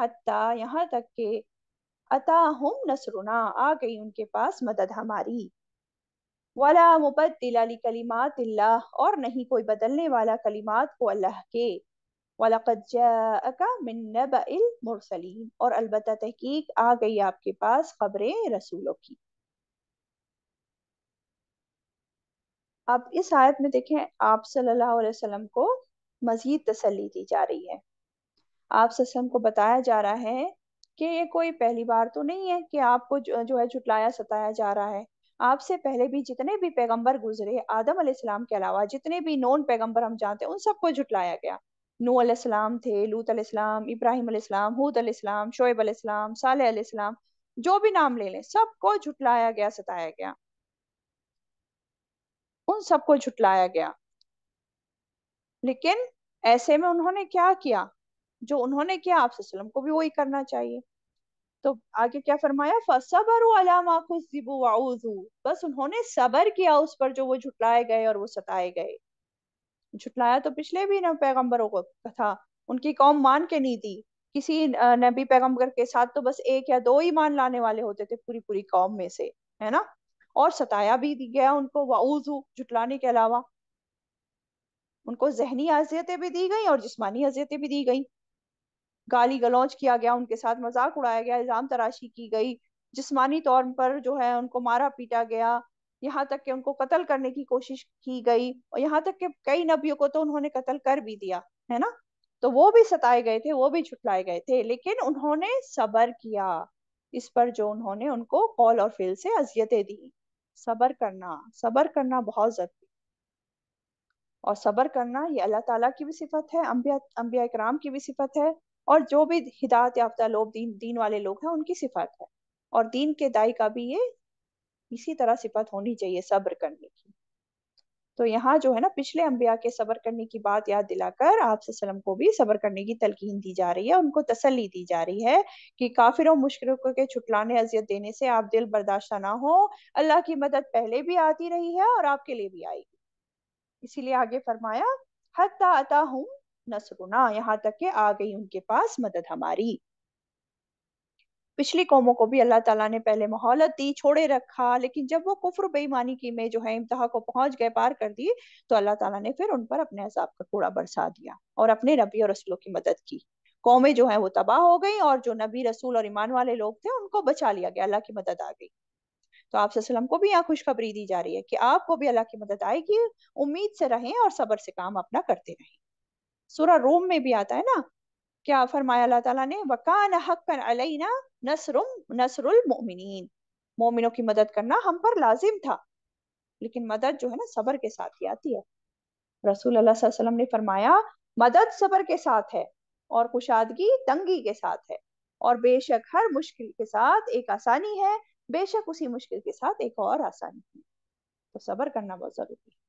हत्ता यहाँ तक के अताहुम नसरुना आ गई उनके पास मदद हमारी वला मुबद्दिला कलिमात और नहीं कोई बदलने वाला कलिमात को अल्लाह के वलकद जाअका मिन नबअल मुरसलीन और अलबत्त तहकीक आ गई आपके पास खबरें रसूलों की अब इस आयत में देखें आप सल्लल्लाहु अलैहि वसल्लम को मज़ीद तसल्ली दी जा रही है आप सल्लम को बताया जा रहा है कि ये कोई पहली बार तो नहीं है कि आपको जो, जो है झुटलाया सताया जा रहा है आपसे पहले भी जितने भी पैगंबर गुजरे आदम अलैहिस्सलाम के अलावा जितने भी नॉन पैगंबर हम जानते हैं उन सबको झुटलाया गया नू अलैहिस्सलाम थे लूत अलैहिस्सलाम इब्राहिम अलैहिस्सलाम हूद अलैहिस्सलाम शोएब अलैहिस्सलाम साले अलैहिस्सलाम जो भी नाम ले लें सबको झुटलाया गया सताया गया उन सबको झुटलाया गया लेकिन ऐसे में उन्होंने क्या किया जो उन्होंने किया आपसे सलम को भी वही करना चाहिए तो आगे क्या फरमाया फसबर बस उन्होंने सबर किया उस पर जो वो झुटलाए गए और वो सताए गए झुटलाया तो पिछले भी न पैगम्बरों को था उनकी कौम मान के नहीं थी किसी नबी पैगम्बर के साथ तो बस एक या दो ही मान लाने वाले होते थे पूरी पूरी कौम में से है ना और सताया भी गया उनको वाउजू झुटलाने के अलावा उनको जहनी अजियतें भी दी गई और जिसमानी अजियतें भी दी गई गाली गलौज किया गया उनके साथ मजाक उड़ाया गया इल्जाम तराशी की गई जिस्मानी तौर पर जो है उनको मारा पीटा गया यहाँ तक कि उनको कत्ल करने की कोशिश की गई और यहाँ तक कि कई नबियों को तो उन्होंने कत्ल कर भी दिया है ना तो वो भी सताए गए थे वो भी छुटलाए गए थे लेकिन उन्होंने सबर किया इस पर जो उन्होंने उनको कॉल और फेल से अजियतें दी सबर करना सबर करना बहुत जरूरी और सबर करना ये अल्लाह ताला की भी सिफत है अम्बिया अम्बिया इकराम की भी सिफत है और जो भी हिदायत याफ्ता लोग दीन दीन वाले लोग हैं उनकी सिफत है और दीन के दाई का भी ये इसी तरह सिफत होनी चाहिए सब्र करने की तो यहाँ जो है ना पिछले अम्बिया के सबर करने की बात याद दिलाकर आप सलम को भी सबर करने की तलकीन दी जा रही है उनको तसली दी जा रही है कि काफिरों मुशरकों के छुटलाने अजियत देने से आप दिल बर्दाश्त ना हो अल्लाह की मदद पहले भी आती रही है और आपके लिए भी आएगी इसीलिए आगे फरमाया हत्ता अता हूँ नसरुना यहाँ तक के आ गई उनके पास मदद हमारी पिछली कौमों को भी अल्लाह ताला ने पहले मोहलत दी छोड़े रखा लेकिन जब वो कुफर बेईमानी की में जो है इम्तहा को पहुंच गए पार कर दिए तो अल्लाह ताला ने फिर उन पर अपने अजाब का कूड़ा बरसा दिया और अपने नबी और रसूलों की मदद की कौमें जो है वो तबाह हो गई और जो नबी रसूल और ईमान वाले लोग थे उनको बचा लिया गया अल्लाह की मदद आ गई तो आप वसल्लम को भी यहाँ खुशखबरी दी जा रही है कि आपको भी अल्लाह की मदद आएगी उम्मीद से रहें और सबर से काम अपना करते रहें सूरा रोम में भी आता है ना क्या फरमाया अल्लाह ताला ने वकान हक अलैना नसरुम नसरुल मोमिन मोमिनों की मदद करना हम पर लाजिम था लेकिन मदद जो है ना सबर के साथ ही आती है रसूल अल्लाह वसल्लम ने फरमाया मदद सबर के साथ है और कुशादगी तंगी के साथ है और बेशक हर मुश्किल के साथ एक आसानी है बेशक उसी मुश्किल के साथ एक और आसानी है तो सबर करना बहुत जरूरी है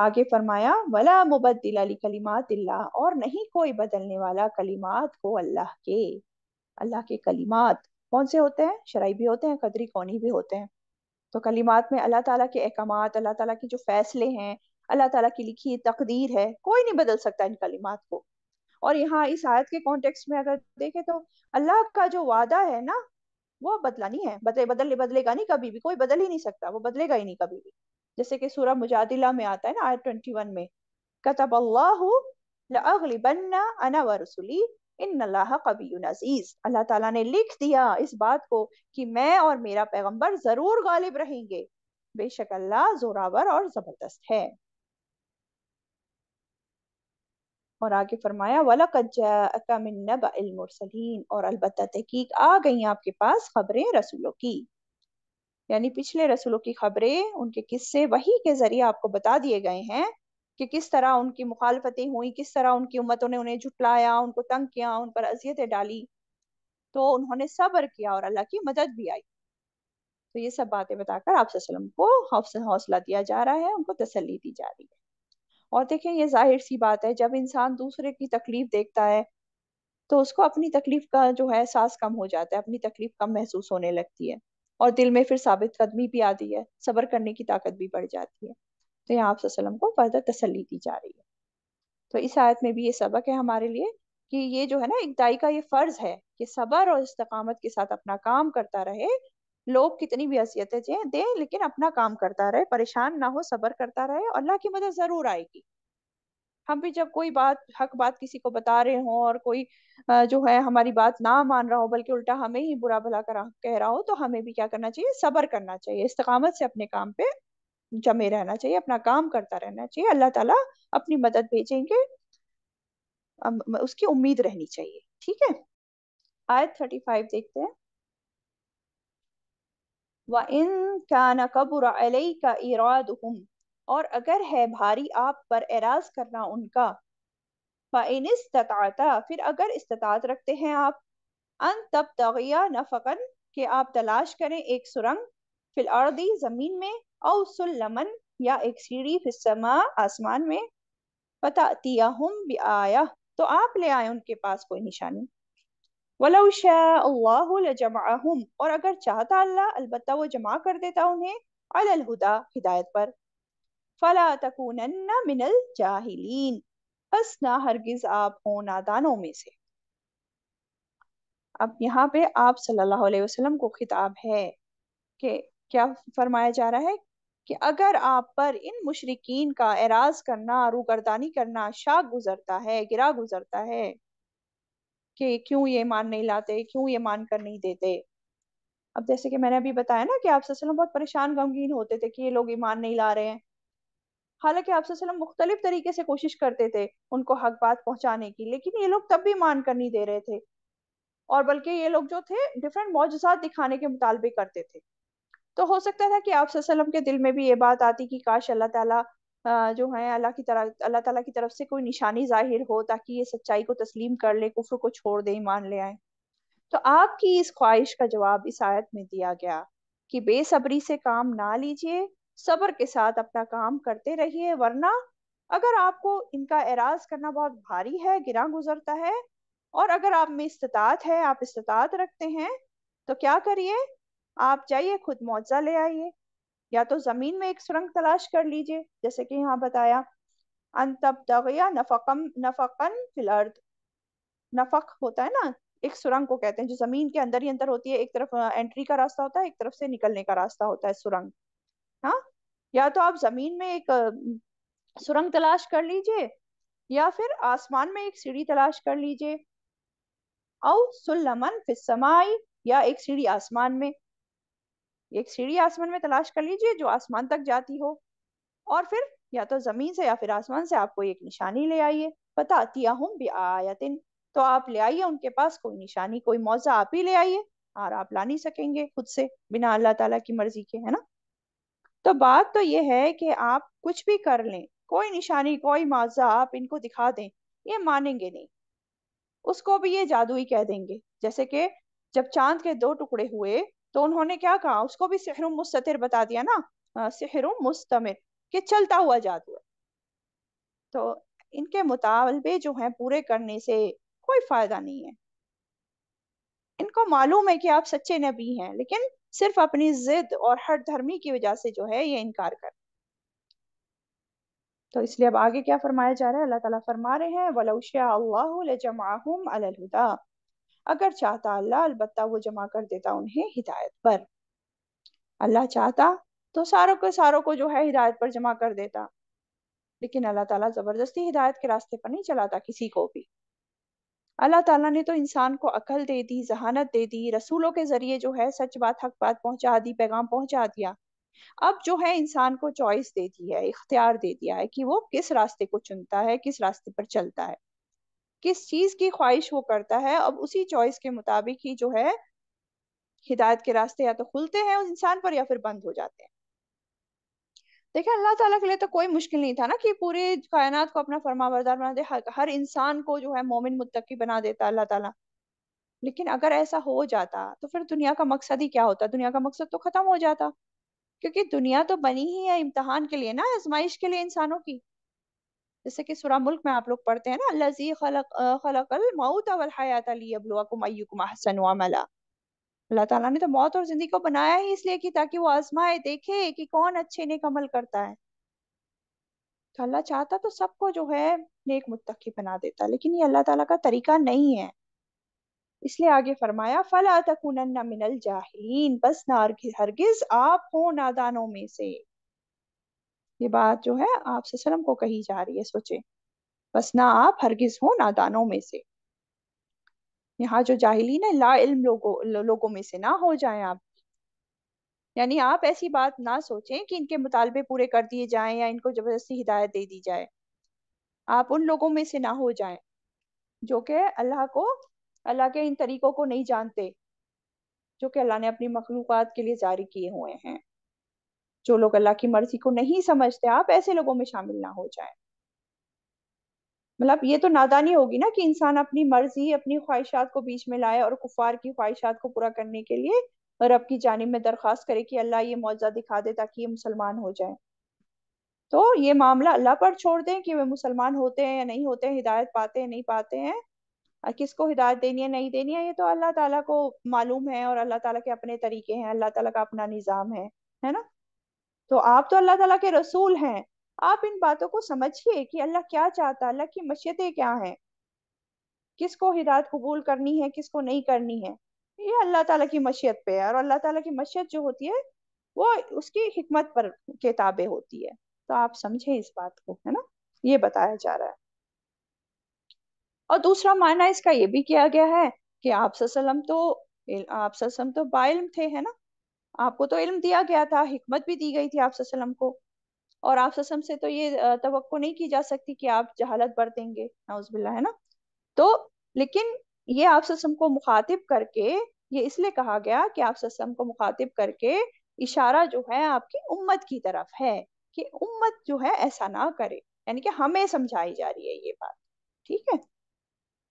आगे फरमाया वला मुबद्दिल अली कलीमात और नहीं कोई बदलने वाला कलीमात को अल्लाह के अल्लाह के कलीमात कौन से होते हैं शराइ भी होते हैं कदरी कौनी भी होते हैं तो कलीमात में अल्लाह ताला के अहकामात अल्लाह ताला के जो फैसले हैं अल्लाह ताला की लिखी तकदीर है कोई नहीं बदल सकता इन कलीमात को और यहाँ इस आयत के कॉन्टेक्स्ट में अगर देखें तो अल्लाह का जो वादा है ना वो बदला नहीं है बदले बदले बदलेगा नहीं कभी भी कोई बदल ही नहीं सकता वो बदलेगा ही नहीं कभी भी जैसे कि सूरह मुजादिला में आता है ना आयत ट्वेंटी वन में कतब अल्लाह अना व रसुली इन अल्लाह कबी अजीज अल्लाह ताला ने लिख दिया इस बात को कि मैं और मेरा पैगंबर जरूर गालिब रहेंगे बेशक अल्लाह जोरावर और जबरदस्त है और आगे फरमाया वलकमिन और अलबत्ता तहकीक आ गई आपके पास खबरें रसूलों की यानी पिछले रसूलों की खबरें उनके किस्से वही के जरिए आपको बता दिए गए हैं कि किस तरह उनकी मुखालफतें हुई किस तरह उनकी उम्मतों ने उन्हें झुटलाया उनको तंग किया उन पर अजियतें डाली तो उन्होंने सब्र किया और अल्लाह की मदद भी आई तो ये सब बातें बताकर आप को हौसला दिया जा रहा है उनको तसली दी जा रही है और देखें ये जाहिर सी बात है जब इंसान दूसरे की तकलीफ देखता है तो उसको अपनी तकलीफ का जो है एहसास कम हो जाता है अपनी तकलीफ कम महसूस होने लगती है और दिल में फिर साबित कदमी भी आती है सबर करने की ताकत भी बढ़ जाती है तो यहाँ आप वसलम को फर्दर तसली दी जा रही है तो इस आयत में भी ये सबक है हमारे लिए कि ये जो है ना एक दाई का ये फर्ज है कि सबर और इस्तकामत के साथ अपना काम करता रहे लोग कितनी भी हसीियतें दें लेकिन अपना काम करता रहे परेशान ना हो सबर करता रहे अल्लाह की मदद जरूर आएगी हम भी जब कोई बात हक बात किसी को बता रहे हों और कोई जो है हमारी बात ना मान रहा हो बल्कि उल्टा हमें ही बुरा भला करा कह रहा हो तो हमें भी क्या करना चाहिए सबर करना चाहिए इस्तकामत से अपने काम पे जमे रहना चाहिए अपना काम करता रहना चाहिए अल्लाह ताला अपनी मदद भेजेंगे उसकी उम्मीद रहनी चाहिए ठीक है आयत थर्टी फाइव देखते हैं व इन क्या नबुर का इरादहुम और अगर है भारी आप पर एराज करना उनका फ़ैन इस्तात फिर अगर इस्तात रखते हैं आप अन तब तगिया न फकन के आप तलाश करें एक सुरंग फिल अर्दी जमीन में और सुल्लमन या एक सीढ़ी फिर समा आसमान में पतातिया हम भी आया तो आप ले आए उनके पास कोई निशानी वलाउशाहम और अगर चाहता अल्लाह अलबत् वो जमा कर देता उन्हें अलहुदा हिदायत पर फला मिनल जाहिलीन बस ना हरगिज आप हो नादानों में से अब यहाँ पे आप सल्लल्लाहु अलैहि वसल्लम को खिताब है कि क्या फरमाया जा रहा है कि अगर आप पर इन मुशरकिन का एराज करना रूगरदानी करना शाक गुजरता है गिरा गुजरता है कि क्यों ये मान नहीं लाते क्यों ये मान कर नहीं देते अब जैसे कि मैंने अभी बताया ना कि आप सल्लल्लाहु अलैहि वसल्लम बहुत परेशान गमगीन होते थे कि ये लोग ईमान नहीं ला रहे हैं हालांकि आप मुख्तलिफ तरीके से कोशिश करते थे उनको हक बात पहुंचाने की लेकिन ये लोग तब भी मान कर नहीं दे रहे थे और बल्कि ये लोग जो थे डिफरेंट मौजात दिखाने के मुतालबे करते थे तो हो सकता था कि आप के दिल में भी ये बात आती कि काश अल्लाह ताला जो है अल्लाह की तरफ अल्लाह ताला की तरफ से कोई निशानी जाहिर हो ताकि ये सच्चाई को तस्लीम कर ले कुफर को छोड़ दे ईमान ले आए तो आपकी इस ख्वाहिश का जवाब इस आयत में दिया गया कि बेसब्री से काम ना लीजिए सब्र के साथ अपना काम करते रहिए वरना अगर आपको इनका एराज करना बहुत भारी है गिरा गुजरता है और अगर आप में इस्तात है आप इस्तात रखते हैं तो क्या करिए आप जाइए खुद मुआवजा ले आइए या तो ज़मीन में एक सुरंग तलाश कर लीजिए जैसे कि यहाँ बताया अंतब तगिया नफकम नफकन फिलर्द नफक होता है ना एक सुरंग को कहते हैं जो ज़मीन के अंदर ही अंदर होती है एक तरफ एंट्री का रास्ता होता है एक तरफ से निकलने का रास्ता होता है सुरंग हाँ या तो आप जमीन में एक सुरंग तलाश कर लीजिए या फिर आसमान में एक सीढ़ी तलाश कर लीजिए औ फिर समाई या एक सीढ़ी आसमान में एक सीढ़ी आसमान में तलाश कर लीजिए जो आसमान तक जाती हो और फिर या तो जमीन से या फिर आसमान से आपको एक निशानी ले आइए बतातिया हूँ तिन तो आप ले आइए उनके पास कोई निशानी कोई मौजा आप ही ले आइए और आप ला नहीं सकेंगे खुद से बिना अल्लाह ताला की मर्जी के है ना तो बात तो ये है कि आप कुछ भी कर लें कोई निशानी कोई माजा आप इनको दिखा दें ये मानेंगे नहीं उसको भी ये ही कह देंगे जैसे कि जब चांद के दो टुकड़े हुए तो उन्होंने क्या कहा उसको भी सिहर मुस्तिर बता दिया ना सिहर मुस्तमिर कि चलता हुआ जादू है तो इनके मुतालबे जो हैं पूरे करने से कोई फायदा नहीं है इनको मालूम है कि आप सच्चे नबी हैं लेकिन सिर्फ अपनी जिद और हर धर्मी की वजह से जो है ये इनकार कर तो इसलिए अब आगे क्या फरमाया जा रहा है अल्लाह ताला फरमा रहे हैं वलौशा अगर चाहता अल्लाह अलबत् वो जमा कर देता उन्हें हिदायत पर अल्लाह चाहता तो सारों के सारों को जो है हिदायत पर जमा कर देता लेकिन अल्लाह ताला जबरदस्ती हिदायत के रास्ते पर नहीं चलाता किसी को भी अल्लाह ताला ने तो इंसान को अकल दे दी जहानत दे दी रसूलों के जरिए जो है सच बात हक बात पहुंचा दी पैगाम पहुंचा दिया अब जो है इंसान को चॉइस दे दी है इख्तियार दे दिया है कि वो किस रास्ते को चुनता है किस रास्ते पर चलता है किस चीज की ख्वाहिश वो करता है अब उसी चॉइस के मुताबिक ही जो है हिदायत के रास्ते या तो खुलते हैं उस इंसान पर या फिर बंद हो जाते हैं देखिए अल्लाह ताला के लिए तो कोई मुश्किल नहीं था ना कि पूरे कायनात को अपना बरदार बना दे हर, हर इंसान को जो है मोमिन मुत्तकी बना देता अल्लाह ताला लेकिन अगर ऐसा हो जाता तो फिर दुनिया का मकसद ही क्या होता दुनिया का मकसद तो खत्म हो जाता क्योंकि दुनिया तो बनी ही है इम्तहान के लिए ना आजमाइश के लिए इंसानों की जैसे कि सुरा मुल्क में आप लोग पढ़ते हैं ना अल्लाजी खलक खलकल मऊत अवल हयात अली अबलुआकुम अयुकुम अमला अल्लाह ताला ने तो मौत और जिंदगी को बनाया ही इसलिए कि ताकि वो आजमाए देखे कि कौन अच्छे नेक अमल करता है तो अल्लाह चाहता तो सबको जो है नेक मुत्तकी बना देता लेकिन ये अल्लाह ताला का तरीका नहीं है इसलिए आगे फरमाया फला तकुनन्ना मिनल जाहिलीन बस ना हरगिज आप हो नादानों में से ये बात जो है आप सलम को कही जा रही है सोचे बस ना आप हरगिज हो नादानों में से यहाँ जो जाहली ना ला इल्म लोगों लो- लोगों में से ना हो जाएं आप यानी आप ऐसी बात ना सोचें कि इनके मुतालबे पूरे कर दिए जाएं या इनको जबरदस्ती हिदायत दे दी जाए आप उन लोगों में से ना हो जाएं जो कि अल्लाह को अल्लाह के इन तरीकों को नहीं जानते जो कि अल्लाह ने अपनी मखलूक के लिए जारी किए हुए हैं जो लोग अल्लाह की मर्जी को नहीं समझते आप ऐसे लोगों में शामिल ना हो जाएं मतलब ये तो नादानी होगी ना कि इंसान अपनी मर्जी अपनी ख्वाहिशात को बीच में लाए और कुफार की ख्वाहिशात को पूरा करने के लिए रब की जानब में दरख्वास्त करे कि अल्लाह ये मुआवजा दिखा दे ताकि ये मुसलमान हो जाए तो ये मामला अल्लाह पर छोड़ दें कि वे मुसलमान होते हैं या नहीं होते हैं हिदायत पाते हैं नहीं पाते हैं किसको हिदायत देनी है नहीं देनी है ये तो अल्लाह ताला को मालूम है और अल्लाह ताला के अपने तरीके हैं अल्लाह ताला का अपना निज़ाम है है ना तो आप तो अल्लाह ताला के रसूल हैं आप इन बातों को समझिए कि अल्लाह क्या चाहता अल्लाह की मशियतें क्या हैं किसको हिदायत कबूल करनी है किसको नहीं करनी है ये अल्लाह ताला की मशियत पे है और अल्लाह ताला की मशियत जो होती है वो उसकी हिकमत पर किताबें होती है तो आप समझे इस बात को है ना ये बताया जा रहा है और दूसरा मायना इसका ये भी किया गया है कि आप सल्लम तो आप सल्लम तो बाइल्म थे है ना आपको तो इल्म दिया गया था हिकमत भी दी गई थी आप सल्लम को और आप ससम से तो ये तो नहीं की जा सकती कि आप जहालत बरतेंगे बिल्ला है ना तो लेकिन ये आप ससम को मुखातिब करके ये इसलिए कहा गया कि आप ससम को मुखातिब करके इशारा जो है आपकी उम्मत की तरफ है कि उम्मत जो है ऐसा ना करे यानी कि हमें समझाई जा रही है ये बात ठीक है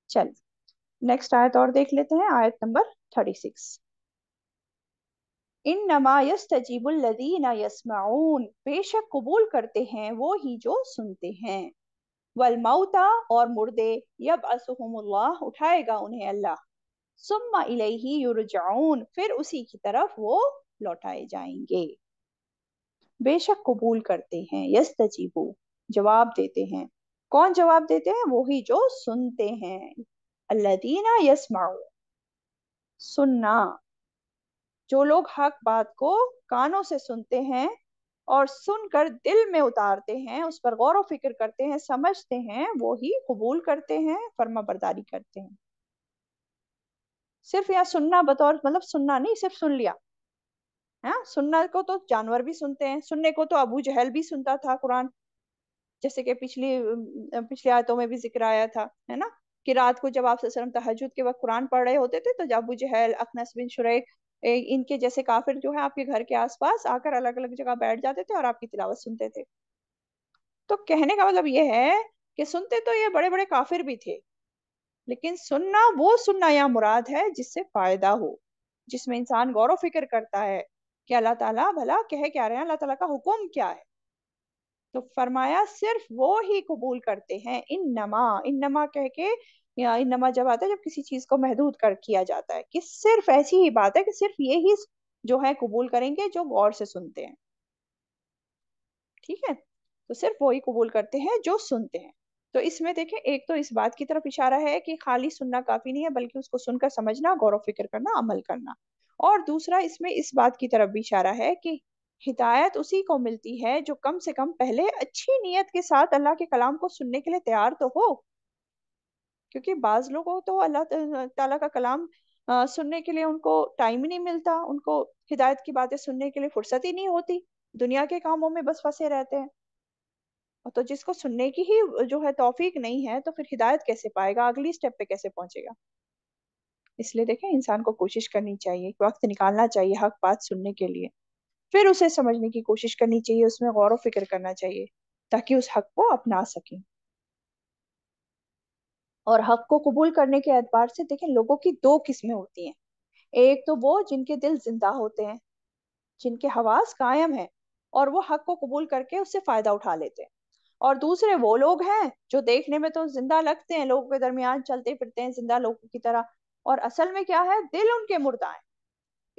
चल नेक्स्ट आयत और देख लेते हैं आयत नंबर थर्टी सिक्स बेशक कबूल करते हैं वो ही जो सुनते हैं वल मऊता और मुर्दे यब असहमुल्लाह उठाएगा उन्हें अल्लाह सुम्मा इलेही युरजाउन फिर उसी की तरफ वो लौटाए जाएंगे बेशक कबूल करते हैं यस तजीबू जवाब देते हैं कौन जवाब देते हैं वही जो सुनते हैं अल्लादीना यसमाऊ सुनना जो लोग हक बात को कानों से सुनते हैं और सुनकर दिल में उतारते हैं उस पर गौर फिक्र करते हैं समझते हैं वो ही कबूल करते हैं फर्मा बरदारी करते हैं सिर्फ यहाँ सुनना बतौर मतलब सुनना नहीं सिर्फ सुन लिया है हाँ, सुनना को तो जानवर भी सुनते हैं सुनने को तो अबू जहल भी सुनता था कुरान जैसे कि पिछली पिछले आयतों में भी जिक्र आया था है ना कि रात को जब आप तहजद के वक्त कुरान पढ़ रहे होते थे तो अबू जहल अखनस बिन शुरैक इनके जैसे काफिर जो है आपके घर के आसपास आकर अलग अलग जगह बैठ जाते थे और आपकी तिलावत सुनते थे तो कहने का मतलब यह है कि सुनते तो ये बड़े बड़े काफिर भी थे लेकिन सुनना वो सुनना या मुराद है जिससे फायदा हो जिसमें इंसान गौरव फिक्र करता है कि अल्लाह ताला भला कह क्या रहे हैं अल्लाह ताला का हुक्म क्या है तो फरमाया सिर्फ वो ही कबूल करते हैं इन नमा इन नमा कह के या इनमा जब आता है जब किसी चीज को महदूद कर किया जाता है कि सिर्फ ऐसी ही बात है कि सिर्फ ये ही जो है कबूल करेंगे जो गौर से सुनते हैं ठीक है तो सिर्फ वही कबूल करते हैं जो सुनते हैं तो इसमें देखें एक तो इस बात की तरफ इशारा है कि खाली सुनना काफी नहीं है बल्कि उसको सुनकर समझना गौर फिक्र करना अमल करना और दूसरा इसमें इस बात की तरफ भी इशारा है कि हिदायत उसी को मिलती है जो कम से कम पहले अच्छी नीयत के साथ अल्लाह के कलाम को सुनने के लिए तैयार तो हो क्योंकि बाज लोगों तो अल्लाह ताला का कलाम सुनने के लिए उनको टाइम ही नहीं मिलता उनको हिदायत की बातें सुनने के लिए फुर्सत ही नहीं होती दुनिया के कामों में बस फंसे रहते हैं तो जिसको सुनने की ही जो है तोफीक नहीं है तो फिर हिदायत कैसे पाएगा अगली स्टेप पे कैसे पहुंचेगा इसलिए देखें इंसान को कोशिश करनी चाहिए वक्त निकालना चाहिए हक बात सुनने के लिए फिर उसे समझने की कोशिश करनी चाहिए उसमें गौर व फिक्र करना चाहिए ताकि उस हक को अपना सकें और हक को कबूल करने के एतबार से देखें लोगों की दो किस्में होती हैं एक तो वो जिनके दिल जिंदा होते हैं जिनके हवास कायम है और वो हक को कबूल करके उससे फायदा उठा लेते हैं और दूसरे वो लोग हैं जो देखने में तो जिंदा लगते हैं लोगों के दरमियान चलते फिरते हैं जिंदा लोगों की तरह और असल में क्या है दिल उनके मुर्दा है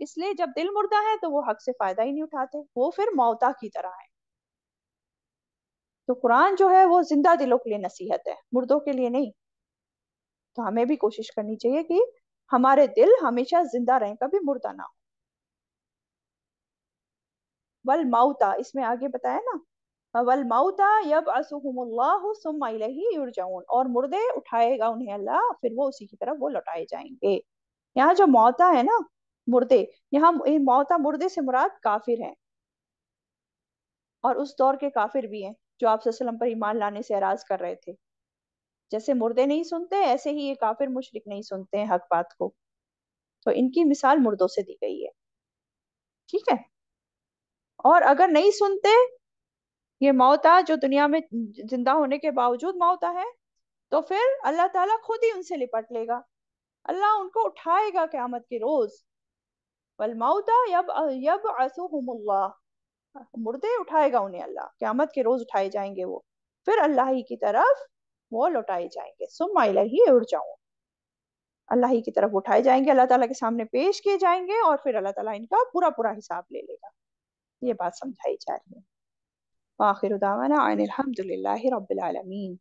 इसलिए जब दिल मुर्दा है तो वो हक से फायदा ही नहीं उठाते वो फिर मौता की तरह है तो कुरान जो है वो जिंदा दिलों के लिए नसीहत है मुर्दों के लिए नहीं तो हमें भी कोशिश करनी चाहिए कि हमारे दिल हमेशा जिंदा रहें कभी मुर्दा ना हो वल माउता इसमें आगे बताया ना वल माउता यब असुहुमुल्लाहुम्माजाउन और मुर्दे उठाएगा उन्हें अल्लाह फिर वो उसी की तरफ वो लौटाए जाएंगे यहाँ जो मौता है ना मुर्दे यहाँ मौता मुर्दे से मुराद काफिर हैं और उस दौर के काफिर भी हैं जो आप पर ईमान लाने से एराज कर रहे थे जैसे मुर्दे नहीं सुनते ऐसे ही ये काफिर मुशरिक नहीं सुनते हैं हक बात को तो इनकी मिसाल मुर्दों से दी गई है ठीक है और अगर नहीं सुनते ये मौता जो दुनिया में जिंदा होने के बावजूद मौता है तो फिर अल्लाह ताला खुद ही उनसे लिपट लेगा अल्लाह उनको उठाएगा क्यामत के रोज वल मौता यब मुर्दे उठाएगा उन्हें अल्लाह क्यामत के रोज उठाए जाएंगे वो फिर अल्लाह ही की तरफ वो लौटाए जाएंगे सुम ही उड़ जाऊँ अल्लाह ही की तरफ उठाए जाएंगे अल्लाह ताला के सामने पेश किए जाएंगे और फिर अल्लाह ताला इनका पूरा पूरा हिसाब ले लेगा ये बात समझाई जा रही है आखिर उदावाना अलहमदिल्ला रबालमीन